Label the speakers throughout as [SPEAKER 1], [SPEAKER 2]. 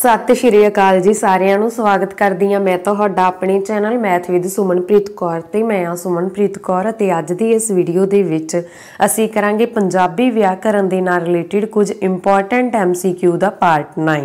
[SPEAKER 1] ਸਤਿ ਸ਼੍ਰੀ ਅਕਾਲ ਜੀ ਸਾਰਿਆਂ ਨੂੰ ਸਵਾਗਤ ਕਰਦੀ ਆ ਮੈਂ ਤੁਹਾਡਾ ਆਪਣੇ channel math with Sumanpreet Kaur ਤੇ ਮੈਂ ਆ ਸੁਮਨਪ੍ਰੀਤ ਕੌਰ ਅਤੇ ਅੱਜ ਦੀ ਇਸ ਵੀਡੀਓ ਦੇ ਵਿੱਚ ਅਸੀਂ ਕਰਾਂਗੇ ਪੰਜਾਬੀ ਵਿਆਕਰਨ ਦੇ ਨਾਲ ਰਿਲੇਟਡ ਕੁਝ ਇੰਪੋਰਟੈਂਟ ਐਮਸੀਕਿਊ ਦਾ ਪਾਰਟ 9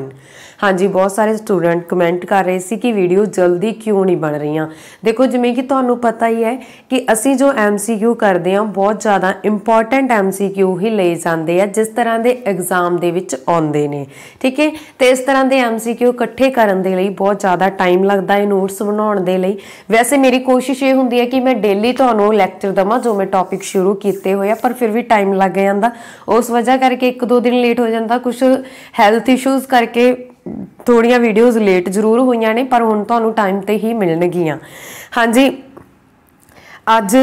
[SPEAKER 1] ਹਾਂਜੀ ਬਹੁਤ ਸਾਰੇ ਸਟੂਡੈਂਟ ਕਮੈਂਟ ਕਰ ਰਹੇ ਸੀ ਕਿ ਵੀਡੀਓ ਜਲਦੀ ਕਿਉਂ ਨਹੀਂ ਬਣ ਰਹੀਆਂ ਦੇਖੋ ਜਿਵੇਂ ਕਿ ਤੁਹਾਨੂੰ ਪਤਾ ਹੀ ਹੈ ਕਿ ਅਸੀਂ ਜੋ ਐਮਸੀਕਿਊ ਕਰਦੇ ਹਾਂ ਬਹੁਤ ਜ਼ਿਆਦਾ ਇੰਪੋਰਟੈਂਟ ਐਮਸੀਕਿਊ ਹੀ ਲਏ ਜਾਂਦੇ ਆ ਜਿਸ ਤਰ੍ਹਾਂ ਦੇ ਐਗਜ਼ਾਮ ਦੇ ਵਿੱਚ ਆਉਂਦੇ ਨੇ ਠੀਕ ਹੈ ਤੇ ਇਸ ਤਰ੍ਹਾਂ ਦੇ ਐਮਸੀਕਿਊ ਇਕੱਠੇ ਕਰਨ ਦੇ ਲਈ ਬਹੁਤ ਜ਼ਿਆਦਾ ਟਾਈਮ ਲੱਗਦਾ ਹੈ ਨੋਟਸ ਬਣਾਉਣ ਦੇ ਲਈ ਵੈਸੇ ਮੇਰੀ ਕੋਸ਼ਿਸ਼ ਇਹ ਹੁੰਦੀ ਹੈ ਕਿ ਮੈਂ ਡੇਲੀ ਤੁਹਾਨੂੰ ਲੈਕਚਰ ਦਵਾਂ ਜੋ ਮੈਂ ਟੌਪਿਕ ਸ਼ੁਰੂ ਕੀਤੇ ਹੋਏ ਆ ਪਰ ਫਿਰ ਵੀ ਟਾਈਮ ਲੱਗ ਜਾਂਦਾ ਉਸ ਵਜ੍ਹਾ ਕਰਕੇ ਇੱਕ ਦੋ ਦਿਨ ਲੇਟ ਹੋ ਜਾਂਦਾ ਕੁਝ ਹੈਲਥ ਇਸ਼ੂਜ਼ ਕਰਕੇ ਥੋੜੀਆਂ ਵੀਡੀਓਜ਼ ਲੇਟ ਜ਼ਰੂਰ ਹੋਈਆਂ ਨੇ ਪਰ ਹੁਣ ਤੁਹਾਨੂੰ ਟਾਈਮ ਤੇ ਹੀ ਮਿਲਣਗੀਆਂ ਹਾਂਜੀ ਅੱਜ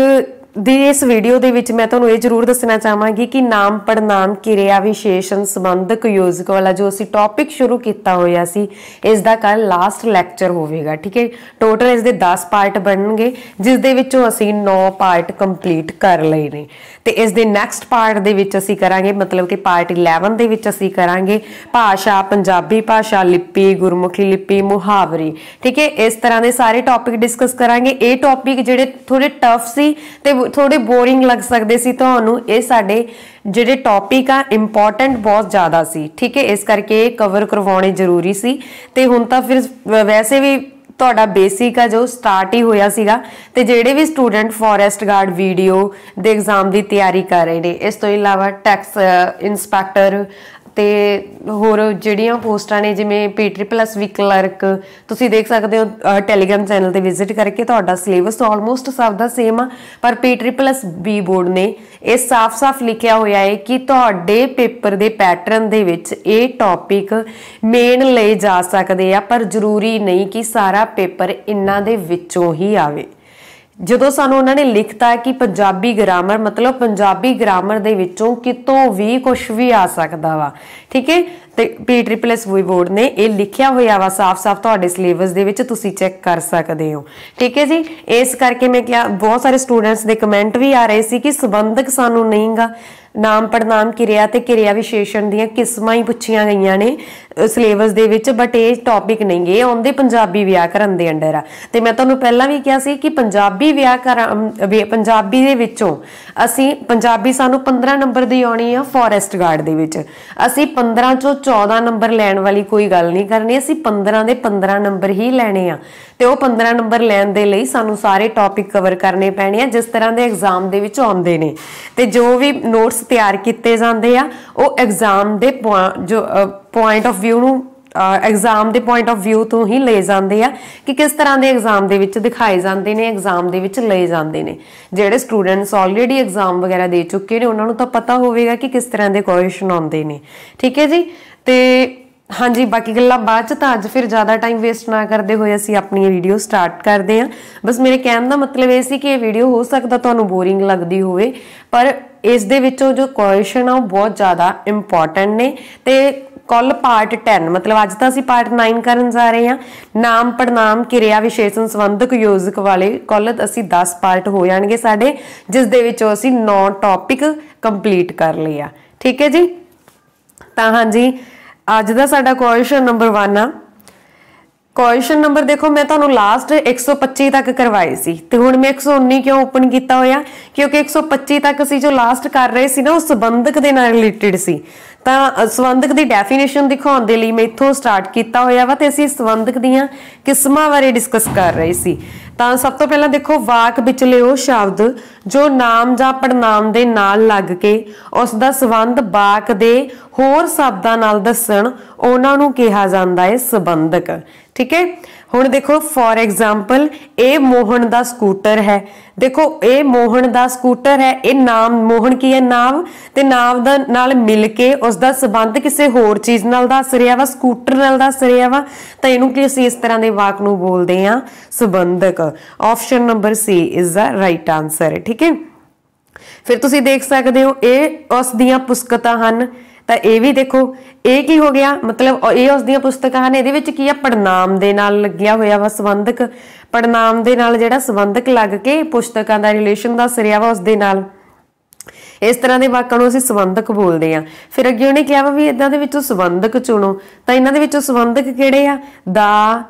[SPEAKER 1] ਦੀ ਇਸ ਵੀਡੀਓ ਦੇ ਵਿੱਚ ਮੈਂ ਤੁਹਾਨੂੰ ਇਹ ਜ਼ਰੂਰ ਦੱਸਣਾ ਚਾਹਾਂਗੀ ਕਿ ਨਾਮ ਪੜਨਾਮ ਕਿਰਿਆ ਵਿਸ਼ੇਸ਼ਣ ਸੰਬੰਧਕ ਯੋਜਕ ਵਾਲਾ ਜੋ ਅਸੀਂ ਟੌਪਿਕ ਸ਼ੁਰੂ ਕੀਤਾ ਹੋਇਆ ਸੀ ਇਸ ਦਾ ਕੱਲ ਲਾਸਟ ਲੈਕਚਰ ਹੋਵੇਗਾ ਠੀਕ ਹੈ ਟੋਟਲ ਇਸ ਦੇ 10 ਪਾਰਟ ਬਣਨਗੇ ਜਿਸ ਦੇ ਵਿੱਚੋਂ ਅਸੀਂ 9 ਪਾਰਟ ਕੰਪਲੀਟ ਕਰ ਲਏ ਨੇ ਤੇ ਇਸ ਦੇ ਨੈਕਸਟ ਪਾਰਟ ਦੇ ਵਿੱਚ ਅਸੀਂ ਕਰਾਂਗੇ ਮਤਲਬ ਕਿ ਪਾਰਟ 11 ਦੇ ਵਿੱਚ ਅਸੀਂ ਕਰਾਂਗੇ ਭਾਸ਼ਾ ਪੰਜਾਬੀ ਭਾਸ਼ਾ ਲਿਪੀ ਗੁਰਮੁਖੀ ਲਿਪੀ ਮੁਹਾਵਰੇ ਠੀਕ ਹੈ ਇਸ ਤਰ੍ਹਾਂ ਦੇ ਸਾਰੇ ਟੌਪਿਕ ਡਿਸਕਸ ਕਰਾਂਗੇ ਇਹ ਟੌਪਿਕ ਜਿਹੜੇ ਥੋੜੇ ਟਫ ਸੀ ਤੇ ਥੋੜੇ ਬੋਰਿੰਗ ਲੱਗ ਸਕਦੇ ਸੀ ਤੁਹਾਨੂੰ ਇਹ ਸਾਡੇ ਜਿਹੜੇ ਟੌਪਿਕ ਆ ਇੰਪੋਰਟੈਂਟ ਬਹੁਤ ਜ਼ਿਆਦਾ ਸੀ ਠੀਕ ਹੈ ਇਸ ਕਰਕੇ ਕਵਰ ਕਰਵਾਉਣੇ ਜ਼ਰੂਰੀ ਸੀ ਤੇ ਹੁਣ ਤਾਂ ਫਿਰ ਵੈਸੇ ਵੀ ਤੁਹਾਡਾ ਬੇਸਿਕ ਆ ਜੋ ਸਟਾਰਟ ਹੀ ਹੋਇਆ ਸੀਗਾ ਤੇ ਜਿਹੜੇ ਵੀ ਸਟੂਡੈਂਟ ਫੋਰੈਸਟ ਗਾਰਡ ਵੀਡੀਓ ਦੇ ਐਗਜ਼ਾਮ ਦੀ ਤਿਆਰੀ ਕਰ ਰਹੇ ਨੇ ਇਸ ਤੋਂ ਇਲਾਵਾ ਟੈਕਸ ਇਨਸਪੈਕਟਰ ਤੇ ਹੋਰ ਜਿਹੜੀਆਂ ਪੋਸਟਾਂ ਨੇ ਜਿਵੇਂ ਪੀਟਰੀ ਪਲੱਸ ਵੀ ਕਲਰਕ ਤੁਸੀਂ ਦੇਖ ਸਕਦੇ ਹੋ ਟੈਲੀਗ੍ਰam ਚੈਨਲ ਤੇ ਵਿਜ਼ਿਟ ਕਰਕੇ ਤੁਹਾਡਾ ਸਿਲੇਬਸ ਆਲਮੋਸਟ ਸਭ ਦਾ ਸੇਮ ਆ ਪਰ ਪੀਟਰੀ ਪਲੱਸ ਬੀ ਬੋਰਡ ਨੇ ਇਹ ਸਾਫ਼-ਸਾਫ਼ ਲਿਖਿਆ ਹੋਇਆ ਹੈ ਕਿ ਤੁਹਾਡੇ ਪੇਪਰ ਦੇ ਪੈਟਰਨ ਦੇ ਵਿੱਚ ਇਹ ਟੌਪਿਕ ਮੇਨ ਲਏ ਜਾ ਸਕਦੇ ਆ ਪਰ ਜ਼ਰੂਰੀ ਨਹੀਂ ਕਿ ਸਾਰਾ ਪੇਪਰ ਇਹਨਾਂ ਦੇ ਵਿੱਚੋਂ ਹੀ ਆਵੇ ਜਦੋਂ ਸਾਨੂੰ ਉਹਨਾਂ ਨੇ ਲਿਖਤਾ ਕਿ ਪੰਜਾਬੀ ਗ੍ਰਾਮਰ ਮਤਲਬ ਪੰਜਾਬੀ ਗ੍ਰਾਮਰ ਦੇ ਵਿੱਚੋਂ ਕਿਤੋਂ ਵੀ ਕੁਝ ਵੀ ਆ ਸਕਦਾ ਵਾ ਠੀਕ ਹੈ ਤੇ ਪੀ ਟ੍ਰਿਪਲ ਐਸ ਵੀ ਬੋਰਡ ਨੇ ਇਹ ਲਿਖਿਆ ਹੋਇਆ ਵਾ ਸਾਫ਼-ਸਾਫ਼ ਤੁਹਾਡੇ ਸਿਲੇਬਸ ਦੇ ਵਿੱਚ ਤੁਸੀਂ ਚੈੱਕ ਕਰ ਸਕਦੇ ਹੋ ਠੀਕ ਹੈ ਜੀ ਇਸ ਕਰਕੇ ਮੈਂ ਕਿਹਾ ਬਹੁਤ ਸਾਰੇ ਸਟੂਡੈਂਟਸ ਦੇ ਕਮੈਂਟ ਵੀ ਆ ਰਹੇ ਸੀ ਕਿ ਸਬੰਧਕ ਸਾਨੂੰ ਨਹੀਂਗਾ ਨਾਮ ਪੜਨਾਮ ਕਿਰਿਆ ਤੇ ਕਿਰਿਆ ਵਿਸ਼ੇਸ਼ਣ ਦੀਆਂ ਕਿਸਮਾਂ ਹੀ ਪੁੱਛੀਆਂ ਗਈਆਂ ਨੇ ਸਿਲੇਬਸ ਦੇ ਵਿੱਚ ਬਟ ਇਹ ਟੌਪਿਕ ਨਹੀਂ ਇਹ ਆਉਂਦੇ ਪੰਜਾਬੀ ਵਿਆਕਰਨ ਦੇ ਅੰਡਰ ਆ ਤੇ ਮੈਂ ਤੁਹਾਨੂੰ ਪਹਿਲਾਂ ਵੀ ਕਿਹਾ ਸੀ ਕਿ ਪੰਜਾਬੀ ਵਿਆਕਰਨ ਪੰਜਾਬੀ ਦੇ ਵਿੱਚੋਂ ਅਸੀਂ ਪੰਜਾਬੀ ਸਾਨੂੰ 15 ਨੰਬਰ ਦੀ ਆਉਣੀ ਆ ਫੋਰੈਸਟ ਗਾਰਡ ਦੇ ਵਿੱਚ ਅਸੀਂ 15 ਚੋਂ 14 ਨੰਬਰ ਲੈਣ ਵਾਲੀ ਕੋਈ ਗੱਲ ਨਹੀਂ ਕਰਨੀ ਅਸੀਂ 15 ਦੇ 15 ਨੰਬਰ ਹੀ ਲੈਣੇ ਆ ਤੇ ਉਹ 15 ਨੰਬਰ ਲੈਣ ਦੇ ਲਈ ਸਾਨੂੰ ਸਾਰੇ ਟੌਪਿਕ ਕਵਰ ਕਰਨੇ ਪੈਣੇ ਆ ਜਿਸ ਤਰ੍ਹਾਂ ਦੇ ਐਗਜ਼ਾਮ ਦੇ ਵਿੱਚ ਆਉਂਦੇ ਨੇ ਤੇ ਜੋ ਵੀ ਨੋਟਸ ਤਿਆਰ ਕੀਤੇ ਜਾਂਦੇ ਆ ਉਹ ਐਗਜ਼ਾਮ ਦੇ ਜੋ ਪੁਆਇੰਟ ਆਫ View ਨੂੰ ਐਗਜ਼ਾਮ ਦੇ ਪੁਆਇੰਟ ਆਫ View ਤੋਂ ਹੀ ਲਏ ਜਾਂਦੇ ਆ ਕਿ ਕਿਸ ਤਰ੍ਹਾਂ ਦੇ ਐਗਜ਼ਾਮ ਦੇ ਵਿੱਚ ਦਿਖਾਏ ਜਾਂਦੇ ਨੇ ਐਗਜ਼ਾਮ ਦੇ ਵਿੱਚ ਲਏ ਜਾਂਦੇ ਨੇ ਜਿਹੜੇ ਸਟੂਡੈਂਟਸ ਆਲਰੇਡੀ ਐਗਜ਼ਾਮ ਵਗੈਰਾ ਦੇ ਚੁੱਕੇ ਨੇ ਉਹਨਾਂ ਨੂੰ ਤਾਂ ਪਤਾ ਹੋਵੇਗਾ ਕਿ ਕਿਸ ਤਰ੍ਹਾਂ ਦੇ ਕੁਐਸਚਨ ਆਉਂਦੇ ਨੇ ਠੀਕ ਹੈ ਜੀ ਤੇ ਹਾਂਜੀ ਬਾਕੀ ਗੱਲਾਂ ਬਾਅਦ ਚ ਤਾਂ ਅੱਜ ਫਿਰ ਜ਼ਿਆਦਾ ਟਾਈਮ ਵੇਸਟ ਨਾ ਕਰਦੇ ਹੋਏ ਅਸੀਂ ਆਪਣੀ ਵੀਡੀਓ ਸਟਾਰਟ ਕਰਦੇ ਹਾਂ ਬਸ ਮੇਰੇ ਕਹਿਣ ਦਾ ਮਤਲਬ ਇਹ ਸੀ ਕਿ ਇਹ ਵੀਡੀਓ ਹੋ ਸਕਦਾ ਤੁਹਾਨੂੰ ਬੋਰਿੰਗ ਲੱਗਦੀ ਹੋਵੇ ਪਰ ਇਸ ਦੇ ਵਿੱਚੋਂ ਜੋ ਕੁਐਸਚਨ ਆ ਉਹ ਬਹੁਤ ਜ਼ਿਆਦਾ ਇੰਪੋਰਟੈਂਟ ਨੇ ਤੇ ਕੱਲ ਪਾਰਟ 10 ਮਤਲਬ ਅੱਜ ਤਾਂ ਅਸੀਂ ਪਾਰਟ 9 ਕਰਨ ਜਾ ਰਹੇ ਹਾਂ ਨਾਮ ਪੜਨਾਮ ਕਿਰਿਆ ਵਿਸ਼ੇਸ਼ਣ ਸੰਬੰਧਕ ਯੋਜਕ ਵਾਲੇ ਕੱਲ ਅਸੀਂ 10 ਪਾਰਟ ਹੋ ਜਾਣਗੇ ਸਾਡੇ ਜਿਸ ਦੇ ਵਿੱਚੋਂ ਅਸੀਂ 9 ਟੌਪਿਕ ਕੰਪਲੀਟ ਕਰ ਲਏ ਆ ਠੀਕ ਹੈ ਜੀ ਤਾਂ ਹਾਂਜੀ ਅੱਜ ਦਾ ਸਾਡਾ ਕੁਐਸਚਨ ਨੰਬਰ 1 ਆ ਕੁਐਸਚਨ ਨੰਬਰ ਦੇਖੋ ਮੈਂ ਤੁਹਾਨੂੰ ਲਾਸਟ 125 ਤੱਕ ਕਰਵਾਈ ਸੀ ਤੇ ਹੁਣ ਮੈਂ 119 ਕਿਉਂ ਓਪਨ ਕੀਤਾ ਹੋਇਆ ਕਿਉਂਕਿ 125 ਤੱਕ ਅਸੀਂ ਜੋ ਲਾਸਟ ਕਰ ਰਹੇ ਸੀ ਨਾ ਉਹ ਸੰਬੰਧਕ ਦੇ ਨਾਲ ਰਿਲੇਟਡ ਸੀ ਤਾਂ ਸਬੰਧਕ ਦੀ ਡੈਫੀਨੇਸ਼ਨ ਦਿਖਾਉਣ ਦੇ ਲਈ ਮੈਂ ਇੱਥੋਂ ਸਟਾਰਟ ਕੀਤਾ ਹੋਇਆ ਵਾ ਤੇ ਅਸੀਂ ਸੰਬੰਧਕ ਦੀਆਂ ਕਿਸਮਾਂ ਬਾਰੇ ਡਿਸਕਸ ਕਰ ਰਹੇ ਸੀ ਤਾਂ ਸਭ ਤੋਂ ਪਹਿਲਾਂ ਦੇਖੋ ਵਾਕ ਵਿਚਲੇ ਉਹ ਸ਼ਬਦ ਜੋ ਨਾਮ ਜਾਂ ਪੜਨਾਮ ਦੇ ਨਾਲ ਲੱਗ ਕੇ ਉਸ ਦਾ ਸੰਬੰਧ ਵਾਕ ਦੇ ਹੋਰ ਸ਼ਬਦਾਂ ਨਾਲ ਦੱਸਣ ਉਹਨਾਂ ਨੂੰ ਕਿਹਾ ਜਾਂਦਾ ਹੈ ਸੰਬੰਧਕ ਠੀਕ ਹੈ ਹੁਣ ਦੇਖੋ ਫੋਰ ਐਗਜ਼ਾਮਪਲ ਇਹ ਮੋਹਨ ਦਾ ਸਕੂਟਰ ਹੈ ਦੇਖੋ ਇਹ ਮੋਹਨ ਦਾ ਸਕੂਟਰ ਹੈ ਇਹ ਨਾਮ ਮੋਹਨ ਕੀ ਹੈ ਨਾਮ ਤੇ ਨਾਮ ਦਾ ਨਾਲ ਮਿਲ ਕੇ ਉਸ ਦਾ ਸਬੰਧ ਕਿਸੇ ਹੋਰ ਚੀਜ਼ ਨਾਲ ਦੱਸ ਰਿਹਾ ਵਾ ਸਕੂਟਰ ਨਾਲ ਦੱਸ ਰਿਹਾ ਵਾ ਤਾਂ ਇਹਨੂੰ ਕੀ ਅਸੀਂ ਇਸ ਤਰ੍ਹਾਂ ਦੇ ਵਾਕ ਨੂੰ ਬੋਲਦੇ ਆ ਸਬੰਧਕ option number C is the right answer ਠੀਕ ਹੈ ਫਿਰ ਤੁਸੀਂ ਦੇਖ ਸਕਦੇ ਹੋ ਇਹ ਉਸ ਦੀਆਂ ਪੁਸਤਕਾਂ ਹਨ ਤਾਂ ਇਹ ਵੀ ਦੇਖੋ ਇਹ ਕੀ ਹੋ ਗਿਆ ਮਤਲਬ ਇਹ ਉਸ ਦੀਆਂ ਪੁਸਤਕਾਂ ਨੇ ਇਹਦੇ ਵਿੱਚ ਕੀ ਆ ਪੜਨਾਮ ਦੇ ਨਾਲ ਲੱਗਿਆ ਹੋਇਆ ਵਾ ਸੰਬੰਧਕ ਪੜਨਾਮ ਦੇ ਨਾਲ ਜਿਹੜਾ ਸੰਬੰਧਕ ਲੱਗ ਕੇ ਪੁਸਤਕਾਂ ਦਾ ਰਿਲੇਸ਼ਨ ਦਾ ਸਿਰਿਆ ਵਾ ਉਸ ਦੇ ਨਾਲ ਇਸ ਤਰ੍ਹਾਂ ਦੇ ਵਾਕਾਂ ਨੂੰ ਅਸੀਂ ਸੰਬੰਧਕ ਬੋਲਦੇ ਆ ਫਿਰ ਅੱਗੇ ਉਹਨੇ ਕਿਹਾ ਵੀ ਇਦਾਂ ਦੇ ਵਿੱਚੋਂ ਸੰਬੰਧਕ ਚੁਣੋ ਤਾਂ ਇਹਨਾਂ ਦੇ ਵਿੱਚੋਂ ਸੰਬੰਧਕ ਕਿਹੜੇ ਆ ਦਾ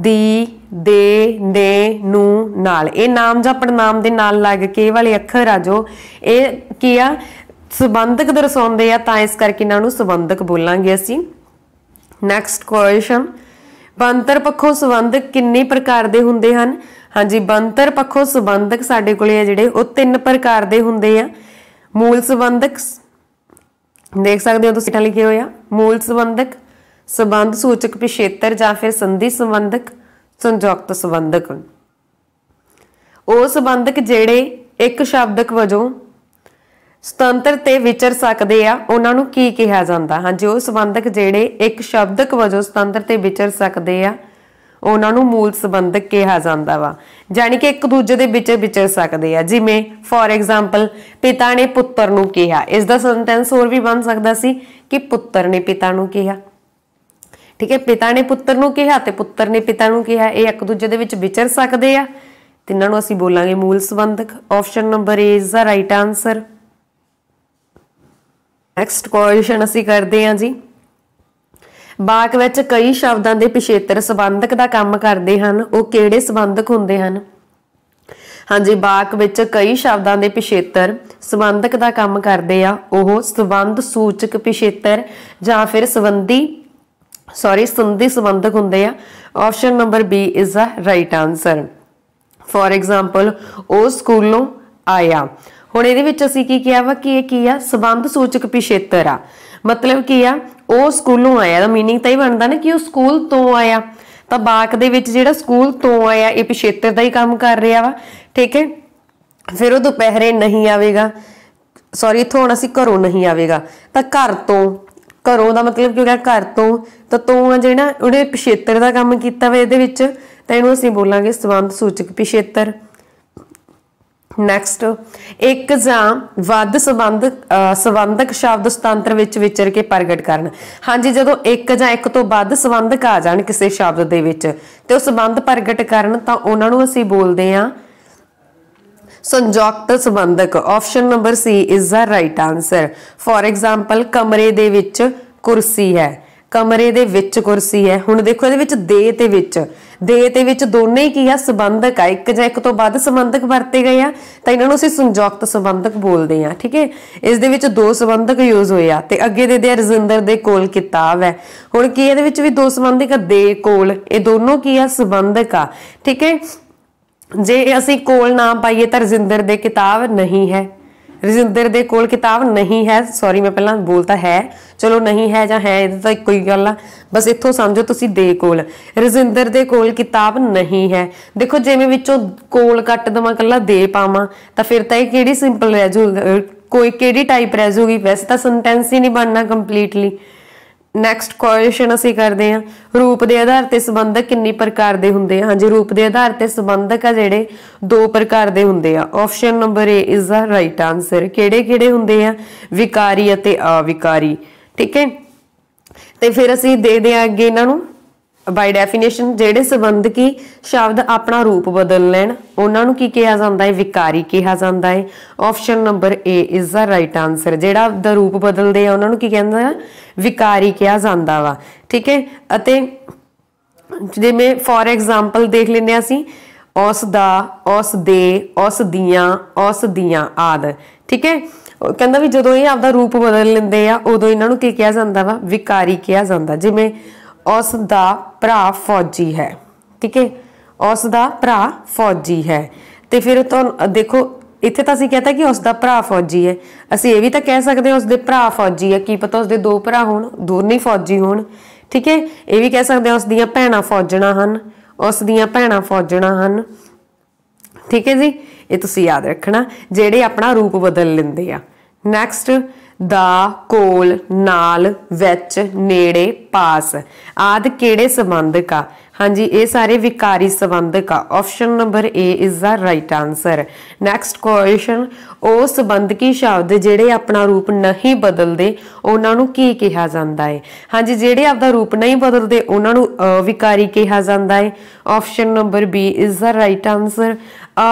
[SPEAKER 1] ਦੀ ਦੇ ਨੇ ਨੂੰ ਨਾਲ ਇਹ ਨਾਮ ਜਾਂ ਪੜਨਾਮ ਦੇ ਨਾਲ ਲੱਗ ਕੇ ਵਾਲੇ ਅੱਖਰ ਆ ਜੋ ਇਹ ਕੀ ਆ ਸਬੰਧਕ ਦਰਸਾਉਂਦੇ ਆ ਤਾਂ ਇਸ ਕਰਕੇ ਇਹਨਾਂ ਨੂੰ ਸਬੰਧਕ ਬੋਲਾਂਗੇ ਅਸੀਂ ਨੈਕਸਟ ਕੁਐਸਚਨ ਬੰਤਰ ਪੱਖੋਂ ਸਬੰਧਕ ਕਿੰਨੇ ਪ੍ਰਕਾਰ ਦੇ ਹੁੰਦੇ ਹਨ ਹਾਂਜੀ ਬੰਤਰ ਪੱਖੋਂ ਸਬੰਧਕ ਸਾਡੇ ਕੋਲੇ ਆ ਜਿਹੜੇ ਉਹ ਤਿੰਨ ਪ੍ਰਕਾਰ ਦੇ ਹੁੰਦੇ ਆ ਮੂਲ ਸਬੰਧਕ ਦੇਖ ਸਕਦੇ ਹੋ ਤੁਸੀਂ ਇੱਥੇ ਲਿਖੇ ਹੋਇਆ ਮੂਲ ਸਬੰਧਕ ਸਬੰਧ ਸੂਚਕ ਪਿਛੇਤਰ ਜਾਂ ਫਿਰ ਸੰਧੀ ਸਬੰਧਕ ਸੰਯੁਕਤ ਸਬੰਧਕ ਉਹ ਸਬੰਧਕ ਜਿਹੜੇ ਇੱਕ ਸ਼ਬਦਕ ਵਜੋਂ ਸੁਤੰਤਰ ਤੇ ਵਿਚਰ ਸਕਦੇ ਆ ਉਹਨਾਂ ਨੂੰ ਕੀ ਕਿਹਾ ਜਾਂਦਾ ਹਾਂ ਜੋ ਸੰਬੰਧਕ ਜਿਹੜੇ ਇੱਕ ਸ਼ਬਦਕ ਵਜੋਂ ਸੁਤੰਤਰ ਤੇ ਵਿਚਰ ਸਕਦੇ ਆ ਉਹਨਾਂ ਨੂੰ ਮੂਲ ਸੰਬੰਧਕ ਕਿਹਾ ਜਾਂਦਾ ਵਾ ਜਾਨੀ ਕਿ ਇੱਕ ਦੂਜੇ ਦੇ ਵਿੱਚ ਵਿਚਰ ਸਕਦੇ ਆ ਜਿਵੇਂ ਫੋਰ ਐਗਜ਼ਾਮਪਲ ਪਿਤਾ ਨੇ ਪੁੱਤਰ ਨੂੰ ਕਿਹਾ ਇਸ ਦਾ ਸੈਂਟੈਂਸ ਹੋਰ ਵੀ ਬਣ ਸਕਦਾ ਸੀ ਕਿ ਪੁੱਤਰ ਨੇ ਪਿਤਾ ਨੂੰ ਕਿਹਾ ਠੀਕ ਹੈ ਪਿਤਾ ਨੇ ਪੁੱਤਰ ਨੂੰ ਕਿਹਾ ਤੇ ਪੁੱਤਰ ਨੇ ਪਿਤਾ ਨੂੰ ਕਿਹਾ ਇਹ ਇੱਕ ਦੂਜੇ ਦੇ ਵਿੱਚ ਵਿਚਰ ਸਕਦੇ ਆ ਤਿੰਨਾਂ ਨੂੰ ਅਸੀਂ ਬੋਲਾਂਗੇ ਮੂਲ ਸੰਬੰਧਕ option number A is the right answer next question ਅਸੀਂ ਕਰਦੇ ਹਾਂ ਜੀ ਬਾਕ ਵਿੱਚ ਕਈ ਸ਼ਬਦਾਂ ਦੇ ਪਿਛੇਤਰ ਸੰਬੰਧਕ ਦਾ ਕੰਮ ਕਰਦੇ ਹਨ ਉਹ ਕਿਹੜੇ ਸੰਬੰਧਕ ਹੁੰਦੇ ਹਨ ਹਾਂਜੀ ਬਾਕ ਵਿੱਚ ਕਈ ਸ਼ਬਦਾਂ ਦੇ ਪਿਛੇਤਰ ਸੰਬੰਧਕ ਦਾ ਕੰਮ ਕਰਦੇ ਆ ਉਹ ਸੰਬੰਧ ਸੂਚਕ ਪਿਛੇਤਰ ਜਾਂ ਫਿਰ ਸੰਬੰਧੀ ਸੌਰੀ ਸੰਧੀ ਸੰਬੰਧਕ ਹੁੰਦੇ ਆ option number B is a right answer for example ਉਹ ਸਕੂਲੋਂ ਆਇਆ ਹੁਣ ਇਹਦੇ ਵਿੱਚ ਅਸੀਂ ਕੀ ਕਿਹਾ ਵਾ ਕਿ ਇਹ ਕੀ ਆ ਸਬੰਧ ਸੂਚਕ ਪਿਛੇਤਰ ਆ ਮਤਲਬ ਕੀ ਆ ਉਹ ਸਕੂਲੋਂ ਆਇਆ ਦਾ मीनिंग ਤਾਂ ਹੀ ਬਣਦਾ ਨਾ ਕਿ ਉਹ ਸਕੂਲ ਤੋਂ ਆਇਆ ਤਾਂ ਬਾਕ ਦੇ ਵਿੱਚ ਜਿਹੜਾ ਸਕੂਲ ਤੋਂ ਆਇਆ ਇਹ ਪਿਛੇਤਰ ਦਾ ਹੀ ਕੰਮ ਕਰ ਰਿਹਾ ਵਾ ਠੀਕ ਹੈ ਫਿਰ ਉਹ ਦੁਪਹਿਰੇ ਨਹੀਂ ਆਵੇਗਾ ਸੌਰੀ ਇਥੋਂ ਹੁਣ ਅਸੀਂ ਘਰੋਂ ਨਹੀਂ ਆਵੇਗਾ ਤਾਂ ਘਰ ਤੋਂ ਘਰੋਂ ਦਾ ਮਤਲਬ ਕੀ ਹੋ ਗਿਆ ਘਰ ਤੋਂ ਤਾਂ ਤੋਂ ਆ ਜਿਹੜਾ ਉਹਨੇ ਪਿਛੇਤਰ ਦਾ ਕੰਮ ਕੀਤਾ ਵਾ ਇਹਦੇ ਵਿੱਚ ਤਾਂ ਇਹਨੂੰ ਅਸੀਂ ਬੋਲਾਂਗੇ ਸਬੰਧ ਸੂਚਕ ਪਿਛੇਤਰ ਨੈਕਸਟ ਇੱਕ ਜਾਂ ਵੱਧ ਸੰਬੰਧ ਸੰਬੰਧਕ ਸ਼ਬਦ ਸੁਤੰਤਰ ਵਿੱਚ ਵਿਚਰ ਕੇ ਪ੍ਰਗਟ ਕਰਨ ਹਾਂਜੀ ਜਦੋਂ ਇੱਕ ਜਾਂ ਇੱਕ ਤੋਂ ਵੱਧ ਸੰਬੰਧਕ ਆ ਜਾਣ ਕਿਸੇ ਸ਼ਬਦ ਦੇ ਵਿੱਚ ਤੇ ਉਹ ਸੰਬੰਧ ਪ੍ਰਗਟ ਕਰਨ ਤਾਂ ਉਹਨਾਂ ਨੂੰ ਅਸੀਂ ਬੋਲਦੇ ਆ ਸੰਜੋਕਤ ਸੰਬੰਧਕ option number C is the right answer for example ਕਮਰੇ ਦੇ ਵਿੱਚ ਕੁਰਸੀ ਹੈ ਕਮਰੇ ਦੇ ਵਿੱਚ ਕੁਰਸੀ ਹੈ ਹੁਣ ਦੇਖੋ ਇਹਦੇ ਵਿੱਚ ਦੇ ਤੇ ਵਿੱਚ ਦੇ ਤੇ ਵਿੱਚ ਦੋਨੇ ਹੀ ਕੀ ਆ ਸੰਬੰਧਕ ਆ ਇੱਕ ਜਾਂ ਇੱਕ ਤੋਂ ਵੱਧ ਸੰਬੰਧਕ ਵਰਤੇ ਗਏ ਆ ਤਾਂ ਇਹਨਾਂ ਨੂੰ ਅਸੀਂ ਸੰਯੁਕਤ ਸੰਬੰਧਕ ਬੋਲਦੇ ਆ ਠੀਕ ਹੈ ਇਸ ਦੇ ਵਿੱਚ ਦੋ ਸੰਬੰਧਕ ਯੂਜ਼ ਹੋਏ ਆ ਤੇ ਅੱਗੇ ਦੇ ਦੇ ਰਜਿੰਦਰ ਦੇ ਕੋਲ ਕਿਤਾਬ ਹੈ ਹੁਣ ਕੀ ਇਹਦੇ ਵਿੱਚ ਵੀ ਦੋ ਸੰਬੰਧਕ ਦੇ ਕੋਲ ਇਹ ਦੋਨੋਂ ਕੀ ਆ ਸੰਬੰਧਕ ਆ ਠੀਕ ਹੈ ਜੇ ਅਸੀਂ ਕੋਲ ਨਾ ਪਾਈਏ ਤਾਂ ਰਜਿੰਦਰ ਦੇ ਕਿਤਾਬ ਨਹੀਂ ਹੈ ਰਜਿੰਦਰ ਦੇ ਕੋਲ ਕਿਤਾਬ ਨਹੀਂ ਹੈ ਸੌਰੀ ਮੈਂ ਪਹਿਲਾਂ ਬੋਲਤਾ ਹੈ ਚਲੋ ਨਹੀਂ ਹੈ ਜਾਂ ਹੈ ਇਹ ਤਾਂ ਕੋਈ ਗੱਲ ਆ ਬਸ ਇੱਥੋਂ ਸਮਝੋ ਤੁਸੀਂ ਦੇ ਕੋਲ ਰਜਿੰਦਰ ਦੇ ਕੋਲ ਕਿਤਾਬ ਨਹੀਂ ਹੈ ਦੇਖੋ ਜਿਵੇਂ ਵਿੱਚੋਂ ਕੋਲ ਕੱਟ ਦਵਾਂ ਕੱਲਾ ਦੇ ਪਾਵਾਂ ਤਾਂ ਫਿਰ ਤਾਂ ਇਹ ਕਿਹੜੀ ਸਿੰਪਲ ਰਹਿ ਜੂ ਕੋਈ ਕਿਹੜੀ ਟਾਈਪ ਰਹਿ ਜੂਗੀ ਵੈਸੇ ਤਾਂ ਸੈਂਟੈਂਸ ਹੀ ਨਹੀਂ ਬਣਨਾ ਕੰਪਲੀਟਲੀ ਨੈਕਸਟ ਕੁਐਸਚਨ ਅਸੀਂ ਕਰਦੇ ਹਾਂ ਰੂਪ ਦੇ ਆਧਾਰ ਤੇ ਸੰਬੰਧਕ ਕਿੰਨੇ ਪ੍ਰਕਾਰ ਦੇ ਹੁੰਦੇ ਆ ਹਾਂਜੀ ਰੂਪ ਦੇ ਆਧਾਰ ਤੇ ਸੰਬੰਧਕ ਆ ਜਿਹੜੇ ਦੋ ਪ੍ਰਕਾਰ ਦੇ ਹੁੰਦੇ ਆ option number A is the right answer ਕਿਹੜੇ-ਕਿਹੜੇ ਹੁੰਦੇ ਆ ਵਿਕਾਰੀ ਅਤੇ ਅਵਿਕਾਰੀ ਠੀਕ ਹੈ ਤੇ ਫਿਰ ਅਸੀਂ ਦੇ ਦੇ ਅੱਗੇ ਇਹਨਾਂ ਨੂੰ ਬਾਈ ਡੈਫੀਨੇਸ਼ਨ ਜਿਹੜੇ ਸੰਬੰਧਕੀ ਸ਼ਬਦ ਆਪਣਾ ਰੂਪ ਬਦਲ ਲੈਣ ਉਹਨਾਂ ਨੂੰ ਕੀ ਕਿਹਾ ਜਾਂਦਾ ਹੈ ਵਿਕਾਰੀ ਕਿਹਾ ਜਾਂਦਾ ਹੈ option number A is the right answer ਜਿਹੜਾ ਦਾ ਰੂਪ ਬਦਲਦੇ ਆ ਉਹਨਾਂ ਨੂੰ ਕੀ ਕਹਿੰਦਾ ਆ ਵਿਕਾਰੀ ਕਿਹਾ ਜਾਂਦਾ ਵਾ ਠੀਕ ਹੈ ਅਤੇ ਜਿਵੇਂ ਫੋਰ ਐਗਜ਼ਾਮਪਲ ਦੇਖ ਲੈਂਦੇ ਆ ਅਸੀਂ ਉਸ ਦਾ ਉਸ ਦੇ ਉਸ ਦੀਆਂ ਉਸ ਦੀਆਂ ਆਦ ਠੀਕ ਹੈ ਕਹਿੰਦਾ ਵੀ ਜਦੋਂ ਇਹ ਆਪਦਾ ਰੂਪ ਬਦਲ ਲੈਂਦੇ ਆ ਉਦੋਂ ਇਹਨਾਂ ਨੂੰ ਕੀ ਕਿਹਾ ਜਾਂਦਾ ਵਾ ਵਿਕਾਰੀ ਕਿਹਾ ਜਾਂਦਾ ਜਿਵੇਂ ਉਸ ਦਾ ਭਰਾ ਫੌਜੀ ਹੈ ਠੀਕ ਹੈ ਉਸ ਦਾ ਭਰਾ ਫੌਜੀ ਹੈ ਤੇ ਫਿਰ ਤੁਹਾਨੂੰ ਦੇਖੋ ਇੱਥੇ ਤਾਂ ਅਸੀਂ ਕਹਤਾ ਕਿ ਉਸ ਦਾ ਭਰਾ ਫੌਜੀ ਹੈ ਅਸੀਂ ਇਹ ਵੀ ਤਾਂ ਕਹਿ ਸਕਦੇ ਹਾਂ ਉਸ ਦੇ ਭਰਾ ਫੌਜੀ ਹੈ ਕੀ ਪਤਾ ਉਸ ਦੇ ਦੋ ਭਰਾ ਹੋਣ ਦੋਨੇ ਫੌਜੀ ਹੋਣ ਠੀਕ ਹੈ ਇਹ ਵੀ ਕਹਿ ਸਕਦੇ ਹਾਂ ਉਸ ਦੀਆਂ ਭੈਣਾਂ ਫੌਜਣਾ ਹਨ ਉਸ ਦੀਆਂ ਭੈਣਾਂ ਫੌਜਣਾ ਹਨ ਠੀਕ ਹੈ ਜੀ ਇਹ ਤੁਸੀਂ ਯਾਦ ਰੱਖਣਾ ਜਿਹੜੇ ਆਪਣਾ ਰੂਪ ਬਦਲ ਲੈਂਦੇ ਆ ਨੈਕਸਟ ਦਾ ਕੋਲ ਨਾਲ ਵਿੱਚ ਨੇੜੇ ਪਾਸ ਆਦ ਕਿਹੜੇ ਸੰਬੰਧਕ ਆ ਹਾਂਜੀ ਇਹ ਸਾਰੇ ਵਿਕਾਰੀ ਸੰਬੰਧਕ ਆ option number A is the right answer next question ਉਹ ਸੰਬੰਧਕੀ ਸ਼ਬਦ ਜਿਹੜੇ ਆਪਣਾ ਰੂਪ ਨਹੀਂ ਬਦਲਦੇ ਉਹਨਾਂ ਨੂੰ ਕੀ ਕਿਹਾ ਜਾਂਦਾ ਹੈ ਹਾਂਜੀ ਜਿਹੜੇ ਆਪਦਾ ਰੂਪ ਨਹੀਂ ਬਦਲਦੇ ਉਹਨਾਂ ਨੂੰ ਅਵਿਕਾਰੀ ਕਿਹਾ ਜਾਂਦਾ ਹੈ option number B is the right answer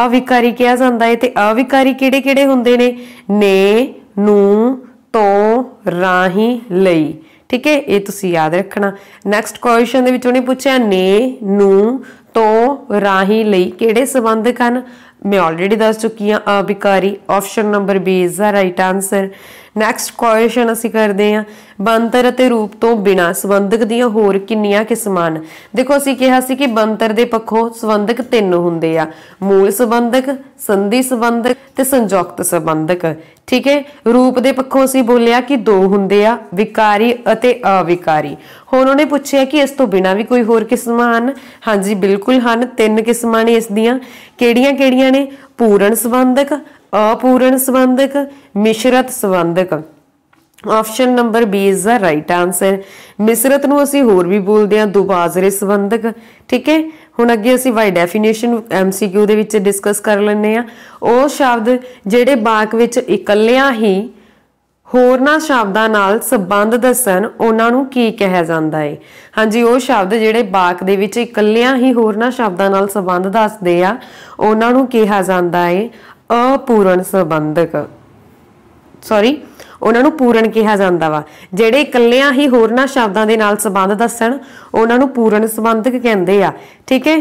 [SPEAKER 1] ਅਵਿਕਾਰੀ ਕਿਹਾ ਜਾਂਦਾ ਹੈ ਤੇ ਅਵਿਕਾਰੀ ਕਿਹੜੇ-ਕਿਹੜੇ ਹੁੰਦੇ ਨੇ ਨੇ ਨੂੰ ਤੋਂ ਰਾਹੀਂ ਲਈ ਠੀਕ ਹੈ ਇਹ ਤੁਸੀਂ ਯਾਦ ਰੱਖਣਾ ਨੈਕਸਟ ਕੁਐਸਚਨ ਦੇ ਵਿੱਚ ਉਹਨੇ ਪੁੱਛਿਆ ਨੇ ਨੂੰ ਤੋਂ ਰਾਹੀਂ ਲਈ ਕਿਹੜੇ ਸੰਬੰਧਕ ਹਨ ਮੈਂ ਆਲਰੇਡੀ ਦੱਸ ਚੁੱਕੀ ਹਾਂ ਅਭਿਕਾਰੀ option number B is the right answer next question ਅਸੀਂ ਕਰਦੇ ਹਾਂ ਬੰਤਰ ਅਤੇ ਰੂਪ ਤੋਂ ਬਿਨਾ ਸੰਬੰਧਕ ਦੀਆਂ ਹੋਰ ਕਿੰਨੀਆਂ ਕਿਸਮਾਂ ਹਨ ਦੇਖੋ ਅਸੀਂ ਕਿਹਾ ਸੀ ਕਿ ਬੰਤਰ ਦੇ ਪੱਖੋਂ ਸੰਬੰਧਕ ਤਿੰਨ ਹੁੰਦੇ ਆ ਮੂਲ ਸੰਬੰਧਕ ਸੰਧੀ ਸੰਬੰਧਕ ਤੇ ਸੰਯੁਕਤ ਸੰਬੰਧਕ ਠੀਕ ਹੈ ਰੂਪ ਦੇ ਪੱਖੋਂ ਅਸੀਂ ਬੋਲਿਆ ਕਿ ਦੋ ਹੁੰਦੇ ਆ ਵਿਕਾਰੀ ਅਤੇ ਅਵਿਕਾਰੀ ਹੁਣ ਉਹਨੇ ਪੁੱਛਿਆ ਕਿ ਇਸ ਤੋਂ ਬਿਨਾ ਵੀ ਕੋਈ ਹੋਰ ਕਿਸਮਾਂ ਹਨ ਹਾਂਜੀ ਬਿਲਕੁਲ ਹਨ ਤਿੰਨ ਕਿਸਮਾਂ ਨੇ ਇਸ ਦੀਆਂ ਕਿਹੜੀਆਂ-ਕਿਹੜੀਆਂ ਨੇ ਪੂਰਨ ਸੰਬੰਧਕ ਅਪੂਰਨ ਸੰਬੰਧਕ ਮਿਸ਼ਰਤ ਸੰਬੰਧਕ option number B is the right answer ਮਿਸ਼ਰਤ ਨੂੰ ਅਸੀਂ ਹੋਰ ਵੀ ਬੋਲਦੇ ਹਾਂ ਦੁਬਾਜ਼ਰੇ ਸੰਬੰਧਕ ਠੀਕ ਹੈ ਹੁਣ ਅੱਗੇ ਅਸੀਂ ਵਾਈ ਡੈਫੀਨੇਸ਼ਨ MCQ ਦੇ ਵਿੱਚ ਡਿਸਕਸ ਕਰ ਲੈਣੇ ਆ ਉਹ ਸ਼ਬਦ ਜਿਹੜੇ ਬਾਕ ਵਿੱਚ ਇਕੱਲਿਆਂ ਹੀ ਹੋਰਨਾਂ ਸ਼ਬਦਾਂ ਨਾਲ ਸੰਬੰਧ ਦੱਸਣ ਉਹਨਾਂ ਨੂੰ ਕੀ ਕਿਹਾ ਜਾਂਦਾ ਹੈ ਹਾਂਜੀ ਉਹ ਸ਼ਬਦ ਜਿਹੜੇ ਬਾਕ ਦੇ ਵਿੱਚ ਇਕੱਲਿਆਂ ਹੀ ਹੋਰਨਾਂ ਸ਼ਬਦਾਂ ਨਾਲ ਸੰਬੰਧ ਦੱਸਦੇ ਆ ਉਹਨਾਂ ਨੂੰ ਕਿਹਾ ਜਾਂਦਾ ਹੈ ਅਪੂਰਨ ਸੰਬੰਧਕ ਸੌਰੀ ਉਹਨਾਂ ਨੂੰ ਪੂਰਨ ਕਿਹਾ ਜਾਂਦਾ ਵਾ ਜਿਹੜੇ ਇਕੱਲਿਆਂ ਹੀ ਹੋਰਨਾਂ ਸ਼ਬਦਾਂ ਦੇ ਨਾਲ ਸੰਬੰਧ ਦੱਸਣ ਉਹਨਾਂ ਨੂੰ ਪੂਰਨ ਸੰਬੰਧਕ ਕਹਿੰਦੇ ਆ ਠੀਕ ਹੈ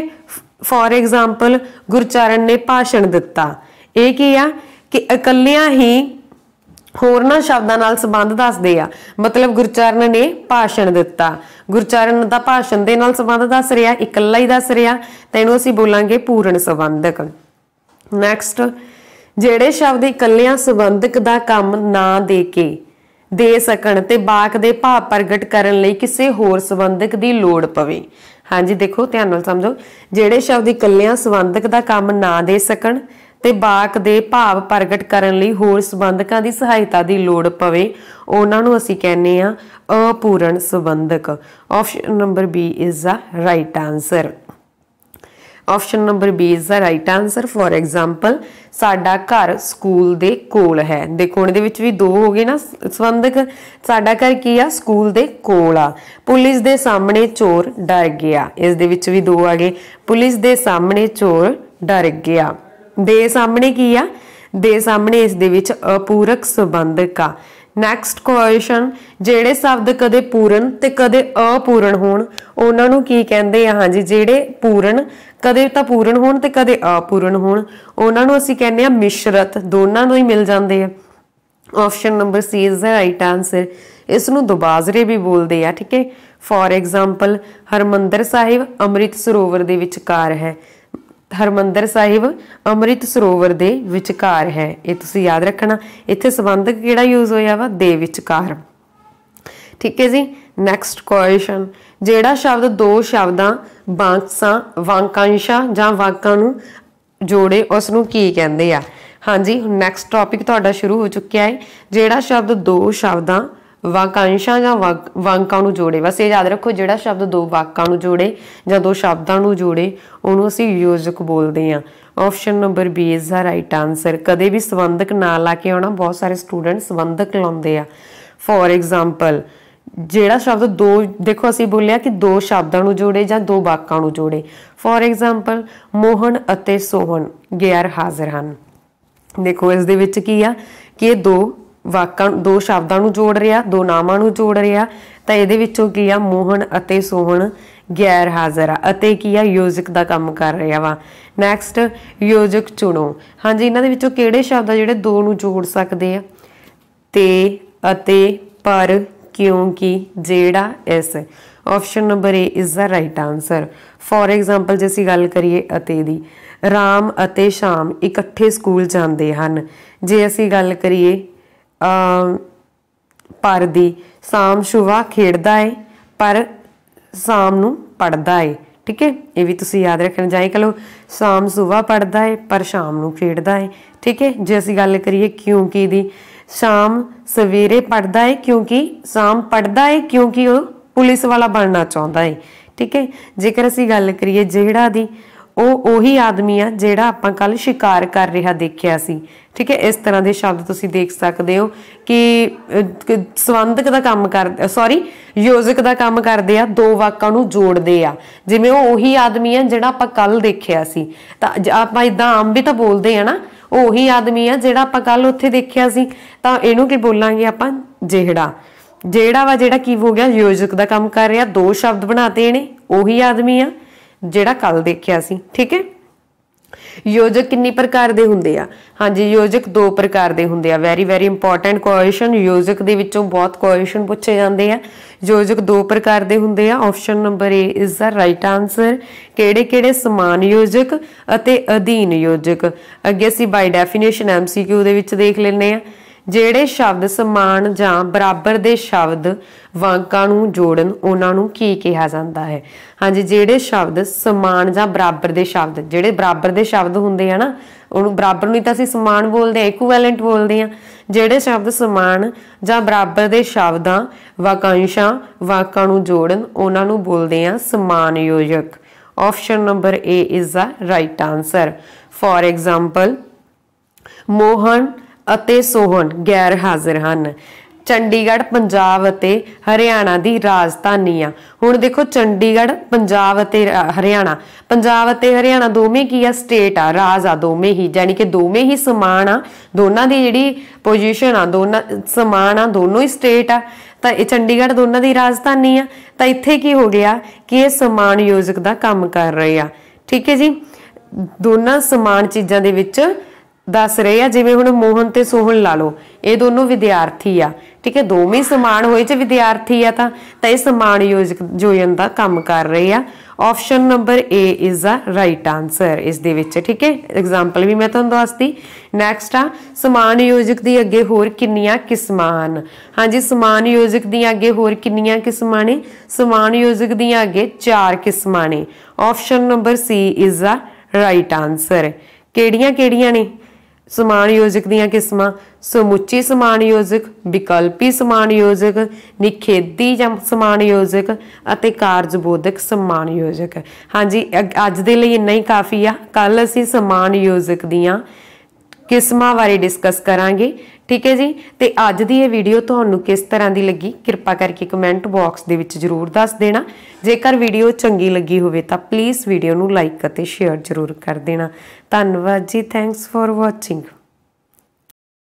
[SPEAKER 1] ਫੋਰ ਐਗਜ਼ਾਮਪਲ ਗੁਰਚਰਨ ਨੇ ਭਾਸ਼ਣ ਦਿੱਤਾ ਇਹ ਕੀ ਆ ਕਿ ਇਕੱਲਿਆਂ ਹੀ ਹੋਰਨਾਂ ਸ਼ਬਦਾਂ ਨਾਲ ਸੰਬੰਧ ਦੱਸਦੇ ਆ ਮਤਲਬ ਗੁਰਚਰਨ ਨੇ ਭਾਸ਼ਣ ਦਿੱਤਾ ਗੁਰਚਰਨ ਦਾ ਭਾਸ਼ਣ ਦੇ ਨਾਲ ਸੰਬੰਧ ਦੱਸ ਰਿਹਾ ਇਕੱਲਾ ਹੀ ਦੱਸ ਰਿਹਾ ਤੈਨੂੰ ਅਸੀਂ ਬੋਲਾਂਗੇ ਪੂਰਨ ਸੰਬੰਧਕ ਨੈਕਸਟ ਜਿਹੜੇ ਸ਼ਬਦ ਇਕੱਲਿਆਂ ਸੰਬੰਧਕ ਦਾ ਕੰਮ ਨਾ ਦੇ ਕੇ ਦੇ ਸਕਣ ਤੇ ਬਾਕ ਦੇ ਭਾਵ ਪ੍ਰਗਟ ਕਰਨ ਲਈ ਕਿਸੇ ਹੋਰ ਸੰਬੰਧਕ ਦੀ ਲੋੜ ਪਵੇ ਹਾਂਜੀ ਦੇਖੋ ਧਿਆਨ ਨਾਲ ਸਮਝੋ ਜਿਹੜੇ ਸ਼ਬਦ ਇਕੱਲਿਆਂ ਸੰਬੰਧਕ ਦਾ ਕੰਮ ਨਾ ਦੇ ਸਕਣ ਤੇ ਬਾਕ ਦੇ ਭਾਵ ਪ੍ਰਗਟ ਕਰਨ ਲਈ ਹੋਰ ਸੰਬੰਧਕਾਂ ਦੀ ਸਹਾਇਤਾ ਦੀ ਲੋੜ ਪਵੇ ਉਹਨਾਂ ਨੂੰ ਅਸੀਂ ਕਹਿੰਦੇ ਆ ਅਪੂਰਨ ਸੰਬੰਧਕ option number B is the right answer option number B is the right answer for example ਸਾਡਾ ਘਰ ਸਕੂਲ ਦੇ ਕੋਲ ਹੈ ਦੇਖੋ ਇਹਦੇ ਵਿੱਚ ਵੀ ਦੋ ਹੋ ਗਏ ਨਾ ਸੰਬੰਧਕ ਸਾਡਾ ਘਰ ਕੀ ਆ ਸਕੂਲ ਦੇ ਕੋਲ ਆ ਪੁਲਿਸ ਦੇ ਸਾਹਮਣੇ ਚੋਰ ਡਰ ਗਿਆ ਇਸ ਦੇ ਵਿੱਚ ਵੀ ਦੋ ਆ ਗਏ ਪੁਲਿਸ ਦੇ ਸਾਹਮਣੇ ਚੋਰ ਡਰ ਗਿਆ ਦੇ ਸਾਹਮਣੇ ਕੀ ਆ ਦੇ ਸਾਹਮਣੇ ਇਸ ਦੇ ਵਿੱਚ ਅਪੂਰਕ ਸੰਬੰਧਕ ਆ ਨੈਕਸਟ ਕੁਐਸਚਨ ਜਿਹੜੇ ਸ਼ਬਦ ਕਦੇ ਪੂਰਨ ਤੇ ਕਦੇ ਅਪੂਰਨ ਹੋਣ ਉਹਨਾਂ ਨੂੰ ਕੀ ਕਹਿੰਦੇ ਆ ਹਾਂਜੀ ਜਿਹੜੇ ਪੂਰਨ ਕਦੇ ਤਾਂ ਪੂਰਨ ਹੋਣ ਤੇ ਕਦੇ ਅਪੂਰਨ ਹੋਣ ਉਹਨਾਂ ਨੂੰ ਅਸੀਂ ਕਹਿੰਦੇ ਆ ਮਿਸ਼ਰਤ ਦੋਨਾਂ ਨੂੰ ਹੀ ਮਿਲ ਜਾਂਦੇ ਆ option number C is the right answer ਇਸ ਨੂੰ ਦੁਬਾਜ਼ਰੇ ਵੀ ਬੋਲਦੇ ਆ ਠੀਕ ਹੈ ਫੋਰ ਐਗਜ਼ਾਮਪਲ ਹਰਮੰਦਰ ਸਾਹਿਬ ਅੰਮ੍ਰਿਤ ਸਰੋਵਰ ਦੇ ਵਿਚਕਾਰ ਹੈ ਹਰਮੰਦਰ ਸਾਹਿਬ ਅੰਮ੍ਰਿਤ ਸਰੋਵਰ ਦੇ ਵਿਚਕਾਰ ਹੈ ਇਹ ਤੁਸੀਂ ਯਾਦ ਰੱਖਣਾ ਇੱਥੇ ਸੰਬੰਧਕ ਕਿਹੜਾ ਯੂਜ਼ ਹੋਇਆ ਵਾ ਦੇ ਵਿਚਕਾਰ ਠੀਕ ਹੈ ਜੀ ਨੈਕਸਟ ਕੁਐਸਚਨ ਜਿਹੜਾ ਸ਼ਬਦ ਦੋ ਸ਼ਬਦਾਂ ਵਾਂਕਸਾਂ ਵਾਂਕਾਂਸ਼ਾਂ ਜਾਂ ਵਾਕਾਂ ਨੂੰ ਜੋੜੇ ਉਸ ਨੂੰ ਕੀ ਕਹਿੰਦੇ ਆ ਹਾਂਜੀ ਹੁਣ ਨੈਕਸਟ ਟੌਪਿਕ ਤੁਹਾਡਾ ਸ਼ੁਰੂ ਹੋ ਚੁੱਕਿਆ ਹੈ ਜਿਹੜਾ ਸ਼ਬਦ ਦੋ ਸ਼ਬਦਾਂ ਵਾਕਾਂਸ਼ਾਂ ਜਾਂ ਵਾਕਾਂ ਨੂੰ ਜੋੜੇ ਬਸ ਇਹ ਯਾਦ ਰੱਖੋ ਜਿਹੜਾ ਸ਼ਬਦ ਦੋ ਵਾਕਾਂ ਨੂੰ ਜੋੜੇ ਜਾਂ ਦੋ ਸ਼ਬਦਾਂ ਨੂੰ ਜੋੜੇ ਉਹਨੂੰ ਅਸੀਂ ਯੋਜਕ ਬੋਲਦੇ ਆ option number B is the right answer ਕਦੇ ਵੀ ਸੰਬੰਧਕ ਨਾ ਲਾ ਕੇ ਆਉਣਾ ਬਹੁਤ ਸਾਰੇ ਸਟੂਡੈਂਟ ਸੰਬੰਧਕ ਲਾਉਂਦੇ ਆ ਫੋਰ ਐਗਜ਼ਾਮਪਲ ਜਿਹੜਾ ਸ਼ਬਦ ਦੋ ਦੇਖੋ ਅਸੀਂ ਬੋਲਿਆ ਕਿ ਦੋ ਸ਼ਬਦਾਂ ਨੂੰ ਜੋੜੇ ਜਾਂ ਦੋ ਵਾਕਾਂ ਨੂੰ ਜੋੜੇ ਫੋਰ ਐਗਜ਼ਾਮਪਲ ਮੋਹਨ ਅਤੇ ਸੋਹਨ ਗੈਰ ਹਾਜ਼ਰ ਹਨ ਦੇਖੋ ਇਸ ਦੇ ਵਿੱਚ ਕੀ ਆ ਕਿ ਇਹ ਦੋ ਵਾਕਾਂ ਦੋ ਸ਼ਬਦਾਂ ਨੂੰ ਜੋੜ ਰਿਹਾ ਦੋ ਨਾਮਾਂ ਨੂੰ ਜੋੜ ਰਿਹਾ ਤਾਂ ਇਹਦੇ ਵਿੱਚੋਂ ਕੀ ਆ ਮੋਹਨ ਅਤੇ ਸੋਹਣ ਗੈਰ ਹਾਜ਼ਰ ਆ ਅਤੇ ਕੀ ਆ ਯੋਜਕ ਦਾ ਕੰਮ ਕਰ ਰਿਹਾ ਵਾ ਨੈਕਸਟ ਯੋਜਕ ਚੁਣੋ ਹਾਂਜੀ ਇਹਨਾਂ ਦੇ ਵਿੱਚੋਂ ਕਿਹੜੇ ਸ਼ਬਦ ਆ ਜਿਹੜੇ ਦੋ ਨੂੰ ਜੋੜ ਸਕਦੇ ਆ ਤੇ ਅਤੇ ਪਰ ਕਿਉਂਕਿ ਜਿਹੜਾ ਇਸ option number A is the right answer for example ਜੇ ਅਸੀਂ ਗੱਲ ਕਰੀਏ ਅਤੇ ਦੀ ਰਾਮ ਅਤੇ ਸ਼ਾਮ ਇਕੱਠੇ ਸਕੂਲ ਜਾਂਦੇ ਹਨ ਜੇ ਅਸੀਂ ਗੱਲ ਕਰੀਏ ਅ ਪਰ ਦੀ ਸ਼ਾਮ ਸ਼ੁਵਾ ਖੇਡਦਾ ਏ ਪਰ ਸ਼ਾਮ ਨੂੰ ਪੜਦਾ ਏ ਠੀਕ ਹੈ ਇਹ ਵੀ ਤੁਸੀਂ ਯਾਦ ਰੱਖਣਾ ਚਾਹੀਏ ਕਿ ਲੋ ਸ਼ਾਮ ਸ਼ੁਵਾ ਪੜਦਾ ਹੈ ਪਰ ਸ਼ਾਮ ਨੂੰ ਖੇਡਦਾ ਹੈ ਠੀਕ ਹੈ ਜੇ ਅਸੀਂ ਗੱਲ ਕਰੀਏ ਕਿਉਂਕਿ ਦੀ ਸ਼ਾਮ ਸਵੇਰੇ ਪੜਦਾ ਹੈ ਕਿਉਂਕਿ ਸ਼ਾਮ ਪੜਦਾ ਹੈ ਕਿਉਂਕਿ ਉਹ ਪੁਲਿਸ ਵਾਲਾ ਬਣਨਾ ਚਾਹੁੰਦਾ ਹੈ ਠੀਕ ਹੈ ਜੇਕਰ ਅਸੀਂ ਗੱਲ ਕਰੀਏ ਜਿਹੜਾ ਦੀ ਉਹ ਉਹੀ ਆਦਮੀ ਆ ਜਿਹੜਾ ਆਪਾਂ ਕੱਲ ਸ਼ਿਕਾਰ ਕਰ ਰਿਹਾ ਦੇਖਿਆ ਸੀ ਠੀਕ ਹੈ ਇਸ ਤਰ੍ਹਾਂ ਦੇ ਸ਼ਬਦ ਤੁਸੀਂ ਦੇਖ ਸਕਦੇ ਹੋ ਕਿ ਸਵੰਦਕ ਦਾ ਕੰਮ ਕਰ ਸੌਰੀ ਯੋਜਕ ਦਾ ਕੰਮ ਕਰਦੇ ਆ ਦੋ ਵਾਕਾਂ ਨੂੰ ਜੋੜਦੇ ਆ ਜਿਵੇਂ ਉਹ ਉਹੀ ਆਦਮੀ ਆ ਜਿਹੜਾ ਆਪਾਂ ਕੱਲ ਦੇਖਿਆ ਸੀ ਤਾਂ ਆਪਾਂ ਇਦਾਂ ਆਮ ਵੀ ਤਾਂ ਬੋਲਦੇ ਆ ਨਾ ਉਹੀ ਆਦਮੀ ਆ ਜਿਹੜਾ ਆਪਾਂ ਕੱਲ ਉੱਥੇ ਦੇਖਿਆ ਸੀ ਤਾਂ ਇਹਨੂੰ ਕੀ ਬੋਲਾਂਗੇ ਆਪਾਂ ਜਿਹੜਾ ਜਿਹੜਾ ਵਾ ਜਿਹੜਾ ਕੀ ਹੋ ਗਿਆ ਯੋਜਕ ਦਾ ਕੰਮ ਕਰ ਰਿਹਾ ਦੋ ਸ਼ਬਦ ਬਣਾਤੇ ਨੇ ਉਹੀ ਆਦਮੀ ਆ ਜਿਹੜਾ ਕੱਲ ਦੇਖਿਆ ਸੀ ਠੀਕ ਹੈ ਯੋਜਕ ਕਿੰਨੇ ਪ੍ਰਕਾਰ ਦੇ ਹੁੰਦੇ ਆ ਹਾਂਜੀ ਯੋਜਕ ਦੋ ਪ੍ਰਕਾਰ ਦੇ ਹੁੰਦੇ ਆ ਵੈਰੀ ਵੈਰੀ ਇੰਪੋਰਟੈਂਟ ਕੁਐਸਚਨ ਯੋਜਕ ਦੇ ਵਿੱਚੋਂ ਬਹੁਤ ਕੁਐਸਚਨ ਪੁੱਛੇ ਜਾਂਦੇ ਆ ਯੋਜਕ ਦੋ ਪ੍ਰਕਾਰ ਦੇ ਹੁੰਦੇ ਆ option number A is the right answer ਕਿਹੜੇ-ਕਿਹੜੇ ਸਮਾਨ ਯੋਜਕ ਅਤੇ ਅਧੀਨ ਯੋਜਕ ਅੱਗੇ ਅਸੀਂ ਬਾਈ ਡੈਫੀਨੇਸ਼ਨ ਐਮਸੀਕਿਊ ਦੇ ਵਿੱਚ ਦੇਖ ਲੈਣੇ ਆ ਜਿਹੜੇ ਸ਼ਬਦ ਸਮਾਨ ਜਾਂ ਬਰਾਬਰ ਦੇ ਸ਼ਬਦ ਵਾਕਾਂ ਨੂੰ ਜੋੜਨ ਉਹਨਾਂ ਨੂੰ ਕੀ ਕਿਹਾ ਜਾਂਦਾ ਹੈ ਹਾਂਜੀ ਜਿਹੜੇ ਸ਼ਬਦ ਸਮਾਨ ਜਾਂ ਬਰਾਬਰ ਦੇ ਸ਼ਬਦ ਜਿਹੜੇ ਬਰਾਬਰ ਦੇ ਸ਼ਬਦ ਹੁੰਦੇ ਆ ਨਾ ਉਹਨੂੰ ਬਰਾਬਰ ਨਹੀਂ ਤਾਂ ਅਸੀਂ ਸਮਾਨ ਬੋਲਦੇ ਆ ਇਕੁਵੈਲੈਂਟ ਬੋਲਦੇ ਆ ਜਿਹੜੇ ਸ਼ਬਦ ਸਮਾਨ ਜਾਂ ਬਰਾਬਰ ਦੇ ਸ਼ਬਦਾਂ ਵਾਕਾਂਸ਼ਾਂ ਵਾਕਾਂ ਨੂੰ ਜੋੜਨ ਉਹਨਾਂ ਨੂੰ ਬੋਲਦੇ ਆ ਸਮਾਨ ਯੋਜਕ option number A is the right answer for example Mohan ਅਤੇ ਸੋਹਣ ਗੈਰ ਹਾਜ਼ਰ ਹਨ ਚੰਡੀਗੜ੍ਹ ਪੰਜਾਬ ਅਤੇ ਹਰਿਆਣਾ ਦੀ ਰਾਜਧਾਨੀ ਆ ਹੁਣ ਦੇਖੋ ਚੰਡੀਗੜ੍ਹ ਪੰਜਾਬ ਅਤੇ ਹਰਿਆਣਾ ਪੰਜਾਬ ਅਤੇ ਹਰਿਆਣਾ ਦੋਵੇਂ ਕੀ ਆ ਸਟੇਟ ਆ ਰਾਜ ਆ ਦੋਵੇਂ ਹੀ ਯਾਨੀ ਕਿ ਦੋਵੇਂ ਹੀ ਸਮਾਨ ਆ ਦੋਨਾਂ ਦੀ ਜਿਹੜੀ ਪੋਜੀਸ਼ਨ ਆ ਦੋਨਾਂ ਸਮਾਨ ਆ ਦੋਨੋਂ ਹੀ ਸਟੇਟ ਆ ਤਾਂ ਇਹ ਚੰਡੀਗੜ੍ਹ ਦੋਨਾਂ ਦੀ ਰਾਜਧਾਨੀ ਆ ਤਾਂ ਇੱਥੇ ਕੀ ਹੋ ਗਿਆ ਕਿ ਇਹ ਸਮਾਨ ਯੋਜਕ ਦਾ ਕੰਮ ਕਰ ਰਹੇ ਆ ਠੀਕ ਹੈ ਜੀ ਦੋਨਾਂ ਸਮਾਨ ਚੀਜ਼ਾਂ ਦੇ ਵਿੱਚ ਦੱਸ ਰਹੇ ਆ ਜਿਵੇਂ ਹੁਣ ਮੋਹਨ ਤੇ ਸੋਹਣ ਲਾ ਲਓ ਇਹ ਦੋਨੋਂ ਵਿਦਿਆਰਥੀ ਆ ਠੀਕ ਹੈ ਦੋਵੇਂ ਸਮਾਨ ਹੋਏ ਚ ਵਿਦਿਆਰਥੀ ਆ ਤਾਂ ਤਾਂ ਇਹ ਸਮਾਨ ਯੋਜਕ ਜੋਇਨ ਦਾ ਕੰਮ ਕਰ ਰਹੇ ਆ option number A is the right answer ਇਸ ਦੇ ਵਿੱਚ ਠੀਕ ਹੈ ਐਗਜ਼ਾਮਪਲ ਵੀ ਮੈਂ ਤੁਹਾਨੂੰ ਦੱਸਦੀ ਨੈਕਸਟ ਆ ਸਮਾਨ ਯੋਜਕ ਦੀ ਅੱਗੇ ਹੋਰ ਕਿੰਨੀਆਂ ਕਿਸਮਾਂ ਹਨ ਹਾਂਜੀ ਸਮਾਨ ਯੋਜਕ ਦੀ ਅੱਗੇ ਹੋਰ ਕਿੰਨੀਆਂ ਕਿਸਮਾਂ ਨੇ ਸਮਾਨ ਯੋਜਕ ਦੀ ਅੱਗੇ 4 ਕਿਸਮਾਂ ਨੇ option number C is the right answer ਕਿਹੜੀਆਂ ਕਿਹੜੀਆਂ ਨੇ ਸਮਾਨ ਯੋਜਕ ਦੀਆਂ ਕਿਸਮਾਂ ਸਮੁੱਚੀ ਸਮਾਨ ਯੋਜਕ ਵਿਕਲਪੀ ਸਮਾਨ ਯੋਜਕ ਨਿਖੇਦੀ ਜਾਂ ਸਮਾਨ ਯੋਜਕ ਅਤੇ ਕਾਰਜਬੋਧਕ ਸਮਾਨ ਯੋਜਕ ਹਾਂਜੀ ਅੱਜ ਦੇ ਲਈ ਇੰਨਾ ਹੀ ਕਾਫੀ ਆ ਕੱਲ ਅਸੀਂ ਸਮਾਨ ਯੋਜਕ ਦੀਆਂ ਕਿਸਮਾਂ ਬਾਰੇ ਡਿਸਕਸ ਕਰਾਂਗੇ ਠੀਕ ਹੈ ਜੀ ਤੇ ਅੱਜ ਦੀ ਇਹ ਵੀਡੀਓ ਤੁਹਾਨੂੰ ਕਿਸ ਤਰ੍ਹਾਂ ਦੀ ਲੱਗੀ ਕਿਰਪਾ ਕਰਕੇ ਕਮੈਂਟ ਬਾਕਸ ਦੇ ਵਿੱਚ ਜਰੂਰ ਦੱਸ ਦੇਣਾ ਜੇਕਰ ਵੀਡੀਓ ਚੰਗੀ ਲੱਗੀ ਹੋਵੇ ਤਾਂ ਪਲੀਜ਼ ਵੀਡੀਓ ਨੂੰ ਲਾਈਕ ਅਤੇ ਸ਼ੇਅਰ ਜਰੂਰ ਕਰ ਦੇਣਾ ਧੰਨਵਾਦ ਜੀ ਥੈਂਕਸ ਫॉर ਵਾਚਿੰਗ